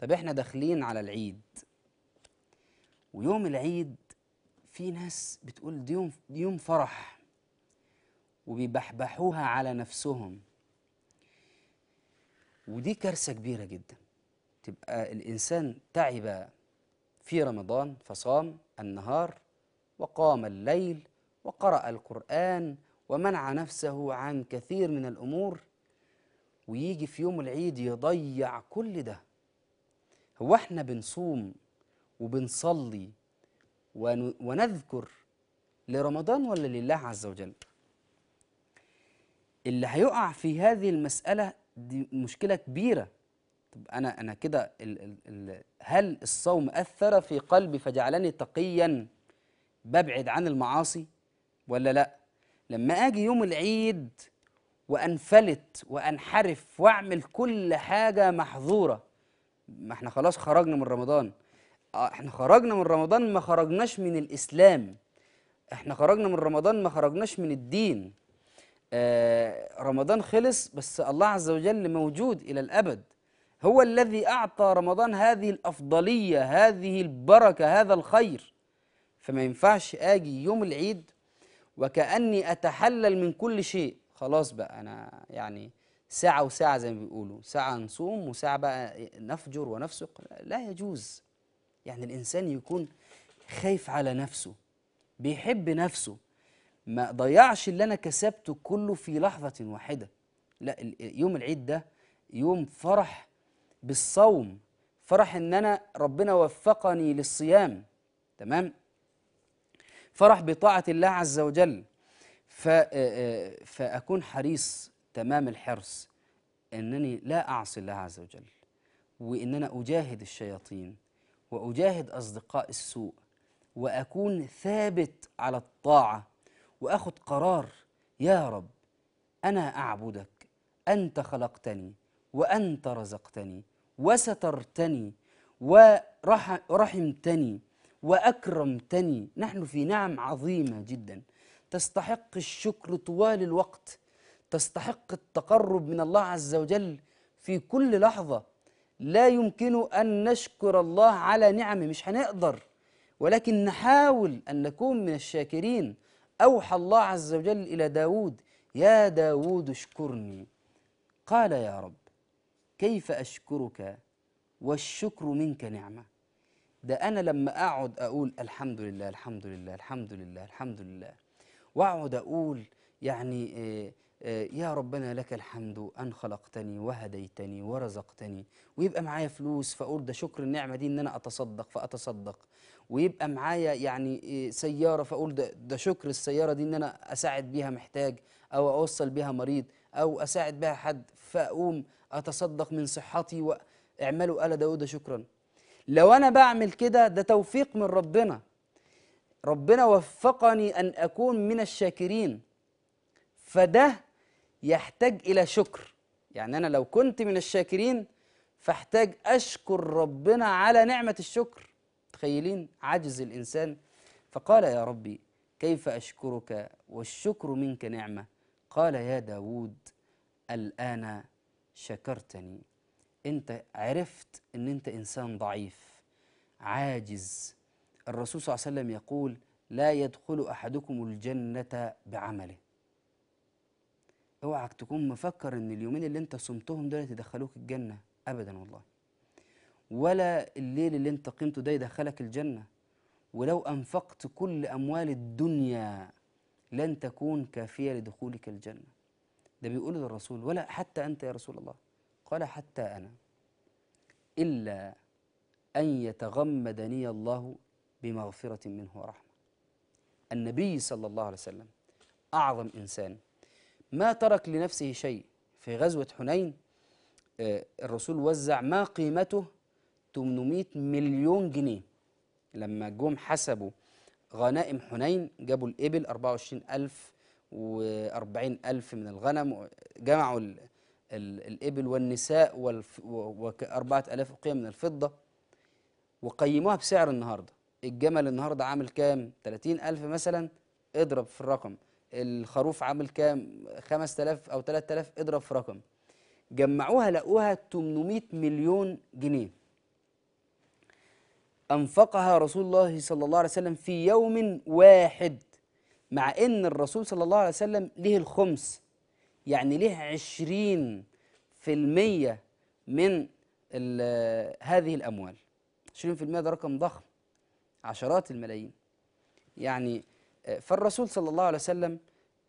طب احنا داخلين على العيد ويوم العيد في ناس بتقول دي يوم, دي يوم فرح وبيبحبحوها على نفسهم ودي كارثة كبيرة جدا تبقى الإنسان تعب في رمضان فصام النهار وقام الليل وقرأ القرآن ومنع نفسه عن كثير من الأمور ويجي في يوم العيد يضيع كل ده هو احنا بنصوم وبنصلي ونذكر لرمضان ولا لله عز وجل اللي هيقع في هذه المسألة دي مشكلة كبيرة طب أنا أنا كده هل الصوم أثر في قلبي فجعلني تقيا ببعد عن المعاصي ولا لا لما أجي يوم العيد وأنفلت وأنحرف وأعمل كل حاجة محظورة ما احنا خلاص خرجنا من رمضان آه، احنا خرجنا من رمضان ما خرجناش من الإسلام احنا خرجنا من رمضان ما خرجناش من الدين آه رمضان خلص بس الله عز وجل موجود إلى الأبد هو الذي أعطى رمضان هذه الأفضلية هذه البركة هذا الخير فما ينفعش أجي يوم العيد وكأني أتحلل من كل شيء خلاص بقى أنا يعني ساعة وساعة زي ما بيقولوا ساعة نصوم وساعة بقى نفجر ونفسق لا يجوز يعني الإنسان يكون خايف على نفسه بيحب نفسه ما ضيعش اللي أنا كسبته كله في لحظة واحدة لا يوم العيد ده يوم فرح بالصوم فرح ان انا ربنا وفقني للصيام تمام فرح بطاعه الله عز وجل فاكون حريص تمام الحرص أنني لا أعصي الله عز وجل وأن أنا أجاهد الشياطين وأجاهد أصدقاء السوء وأكون ثابت على الطاعة وأخذ قرار يا رب أنا أعبدك أنت خلقتني وأنت رزقتني وسترتني ورحمتني وأكرمتني نحن في نعم عظيمة جدا تستحق الشكر طوال الوقت تستحق التقرب من الله عز وجل في كل لحظة لا يمكن أن نشكر الله على نعمه مش هنقدر ولكن نحاول أن نكون من الشاكرين أوحى الله عز وجل إلى داود يا داود اشكرني قال يا رب كيف أشكرك والشكر منك نعمة ده أنا لما أقعد أقول الحمد لله الحمد لله الحمد لله الحمد لله وأقعد أقول يعني إيه آه، يا ربنا لك الحمد أن خلقتني وهديتني ورزقتني ويبقى معايا فلوس فأقول ده شكر النعمة دي إن أنا أتصدق فأتصدق ويبقى معايا يعني آه، سيارة فأقول ده, ده شكر السيارة دي إن أنا أساعد بيها محتاج أو أوصل بيها مريض أو أساعد بيها حد فأقوم أتصدق من صحتي وأعملوا ألا داود شكرا لو أنا بعمل كده ده توفيق من ربنا ربنا وفقني أن أكون من الشاكرين فده يحتاج إلى شكر يعني أنا لو كنت من الشاكرين فاحتاج أشكر ربنا على نعمة الشكر تخيلين عجز الإنسان فقال يا ربي كيف أشكرك والشكر منك نعمة قال يا داود الآن شكرتني أنت عرفت أن أنت إنسان ضعيف عاجز الرسول صلى الله عليه وسلم يقول لا يدخل أحدكم الجنة بعمله اوعك تكون مفكر ان اليومين اللي انت صمتهم دول يدخلوك الجنه ابدا والله ولا الليل اللي انت قيمته ده يدخلك الجنه ولو انفقت كل اموال الدنيا لن تكون كافيه لدخولك الجنه ده بيقول للرسول ولا حتى انت يا رسول الله قال حتى انا الا ان يتغمدني الله بمغفره منه ورحمه النبي صلى الله عليه وسلم اعظم انسان ما ترك لنفسه شيء في غزوة حنين آه، الرسول وزع ما قيمته 800 مليون جنيه لما جم حسبوا غنائم حنين جابوا الإبل 24 ألف و40 ألف من الغنم جمعوا الإبل والنساء و ألاف قيم من الفضة وقيموها بسعر النهاردة الجمل النهاردة عامل كام؟ 30 ألف مثلا اضرب في الرقم الخروف عامل كام 5000 او 3000 اضرب في رقم جمعوها لقوها 800 مليون جنيه انفقها رسول الله صلى الله عليه وسلم في يوم واحد مع ان الرسول صلى الله عليه وسلم ليه الخمس يعني ليه 20 في المية من هذه الاموال 20% ده رقم ضخم عشرات الملايين يعني فالرسول صلى الله عليه وسلم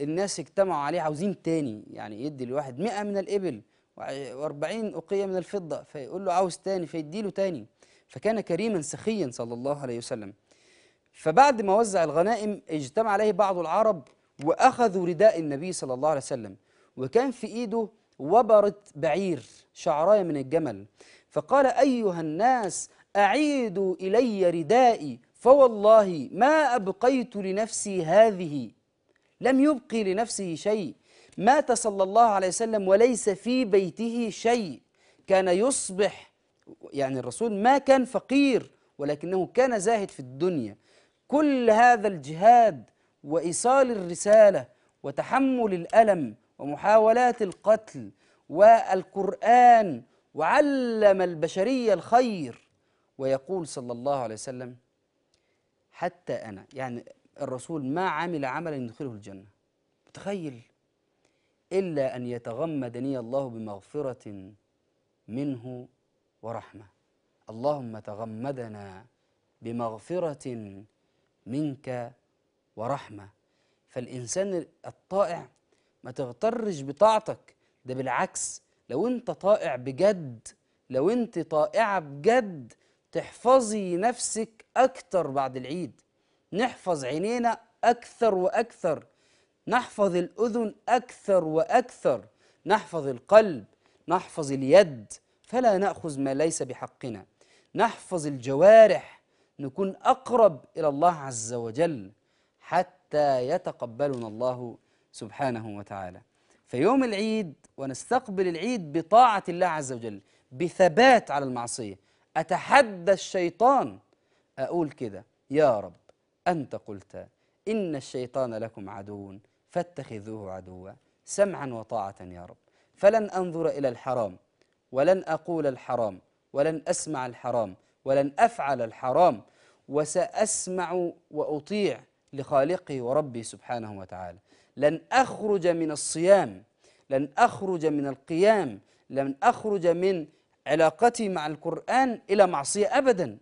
الناس اجتمعوا عليه عاوزين تاني يعني يدي الواحد 100 من الإبل و40 أقية من الفضة فيقول له عاوز تاني فيديله تاني فكان كريما سخيا صلى الله عليه وسلم فبعد ما وزع الغنائم اجتمع عليه بعض العرب وأخذوا رداء النبي صلى الله عليه وسلم وكان في إيده وبرة بعير شعراية من الجمل فقال أيها الناس أعيدوا إلي ردائي فوالله ما أبقيت لنفسي هذه لم يبقي لنفسه شيء مات صلى الله عليه وسلم وليس في بيته شيء كان يصبح يعني الرسول ما كان فقير ولكنه كان زاهد في الدنيا كل هذا الجهاد وإيصال الرسالة وتحمل الألم ومحاولات القتل والقرآن وعلم البشرية الخير ويقول صلى الله عليه وسلم حتى أنا يعني الرسول ما عمل عملا يدخله الجنة متخيل إلا أن يتغمدني الله بمغفرة منه ورحمة اللهم تغمدنا بمغفرة منك ورحمة فالإنسان الطائع ما تغترش بطاعتك ده بالعكس لو أنت طائع بجد لو أنت طائعة بجد تحفظي نفسك أكثر بعد العيد نحفظ عينينا أكثر وأكثر نحفظ الأذن أكثر وأكثر نحفظ القلب نحفظ اليد فلا نأخذ ما ليس بحقنا نحفظ الجوارح نكون أقرب إلى الله عز وجل حتى يتقبلنا الله سبحانه وتعالى فيوم العيد ونستقبل العيد بطاعة الله عز وجل بثبات على المعصية أتحدى الشيطان أقول كده يا رب أنت قلت إن الشيطان لكم عدو فاتخذوه عدوا سمعا وطاعة يا رب فلن أنظر إلى الحرام ولن أقول الحرام ولن أسمع الحرام ولن أفعل الحرام وسأسمع وأطيع لخالقي وربي سبحانه وتعالى لن أخرج من الصيام لن أخرج من القيام لن أخرج من علاقتي مع القرآن إلى معصية أبدا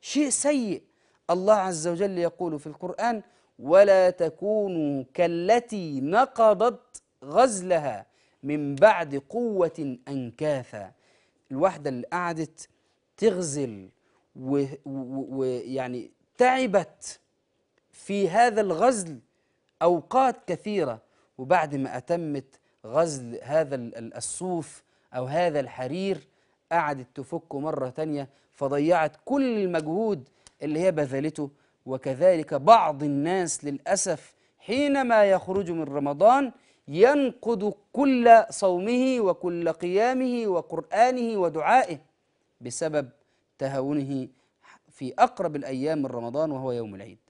شيء سيء الله عز وجل يقول في القرآن ولا تكونوا كالتي نقضت غزلها من بعد قوة أنكاثا الواحدة اللي قعدت تغزل ويعني تعبت في هذا الغزل أوقات كثيرة وبعد ما أتمت غزل هذا الصوف أو هذا الحرير قعدت تفكه مرة تانية فضيعت كل المجهود اللي هي بذلته وكذلك بعض الناس للأسف حينما يخرج من رمضان ينقض كل صومه وكل قيامه وقرآنه ودعائه بسبب تهاونه في أقرب الأيام من رمضان وهو يوم العيد